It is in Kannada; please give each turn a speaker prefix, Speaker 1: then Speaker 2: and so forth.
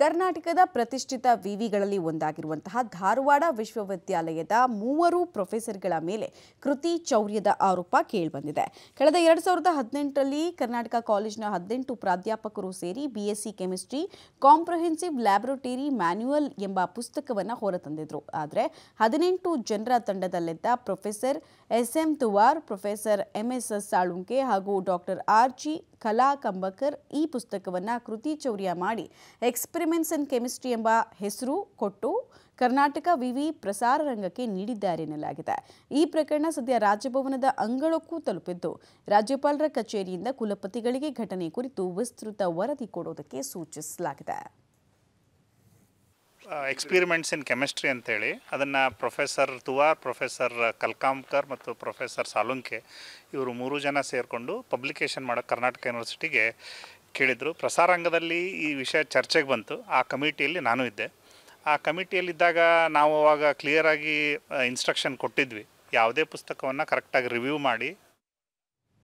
Speaker 1: ಕರ್ನಾಟಕದ ಪ್ರತಿಷ್ಠಿತ ವಿವಿಗಳಲ್ಲಿ ಒಂದಾಗಿರುವಂತಹ ಧಾರವಾಡ ವಿಶ್ವವಿದ್ಯಾಲಯದ ಮೂವರು ಪ್ರೊಫೆಸರ್ಗಳ ಮೇಲೆ ಕೃತಿ ಚೌರ್ಯದ ಆರೋಪ ಕೇಳಿಬಂದಿದೆ ಕಳೆದ ಎರಡು ಸಾವಿರದ ಹದಿನೆಂಟರಲ್ಲಿ ಕರ್ನಾಟಕ ಕಾಲೇಜಿನ ಹದಿನೆಂಟು ಪ್ರಾಧ್ಯಾಪಕರು ಸೇರಿ BSc chemistry comprehensive laboratory manual ಎಂಬ ಪುಸ್ತಕವನ್ನು ಹೊರತಂದಿದ್ರು ಆದರೆ ಹದಿನೆಂಟು ಜನರ ತಂಡದಲ್ಲಿದ್ದ professor S M Tuwar professor M S S Salunke ಹಾಗೂ ಡಾಕ್ಟರ್ ಆರ್ ಜಿ ಕಲಾ ಕಂಬಕರ್ ಈ ಪುಸ್ತಕವನ್ನು ಕೃತಿ ಚೌರ್ಯ ಮಾಡಿ ಎಕ್ಸ್ಪೆರಿ ಎಕ್ಸ್ಪೆರಿಮೆಂಟ್ಸ್ ಇನ್ ಕೆಮಿಸ್ಟ್ರಿ ಎಂಬ ಹೆಸರು ಕೊಟ್ಟು ಕರ್ನಾಟಕ ವಿವಿ ಪ್ರಸಾರ ರಂಗಕ್ಕೆ ನೀಡಿದ್ದಾರೆ ಎನ್ನಲಾಗಿದೆ ಈ ಪ್ರಕರಣ ಸದ್ಯ ರಾಜಭವನದ ಅಂಗಳಕ್ಕೂ ತಲುಪಿದ್ದು ರಾಜ್ಯಪಾಲರ ಕಚೇರಿಯಿಂದ ಕುಲಪತಿಗಳಿಗೆ ಘಟನೆ ಕುರಿತು ವಿಸ್ತೃತ ವರದಿ ಕೊಡೋದಕ್ಕೆ ಸೂಚಿಸಲಾಗಿದೆ
Speaker 2: ಎಕ್ಸ್ಪಿರಿಮೆಂಟ್ಸ್ ಇನ್ ಕೆಮಿಸ್ಟ್ರಿ ಅಂತೇಳಿ ಅದನ್ನು ಪ್ರೊಫೆಸರ್ ತುವಾರ್ ಪ್ರೊಫೆಸರ್ ಕಲ್ಕಾಂಕರ್ ಮತ್ತು ಪ್ರೊಫೆಸರ್ ಸಾಲುಂಕೆ ಇವರು ಮೂರು ಜನ ಸೇರಿಕೊಂಡು ಪಬ್ಲಿಕೇಶನ್ ಮಾಡೋ ಕರ್ನಾಟಕ ಯೂನಿವರ್ಸಿಟಿಗೆ ಕೇಳಿದರು ಪ್ರಸಾರಂಗದಲ್ಲಿ ಈ ವಿಷಯ ಚರ್ಚೆಗೆ ಬಂತು ಆ ಕಮಿಟಿಯಲ್ಲಿ ನಾನು ಇದ್ದೆ ಆ ಕಮಿಟಿಯಲ್ಲಿದ್ದಾಗ ನಾವು ಅವಾಗ ಕ್ಲಿಯರಾಗಿ ಇನ್ಸ್ಟ್ರಕ್ಷನ್ ಕೊಟ್ಟಿದ್ವಿ ಯಾವುದೇ ಪುಸ್ತಕವನ್ನು ಕರೆಕ್ಟಾಗಿ ರಿವ್ಯೂ ಮಾಡಿ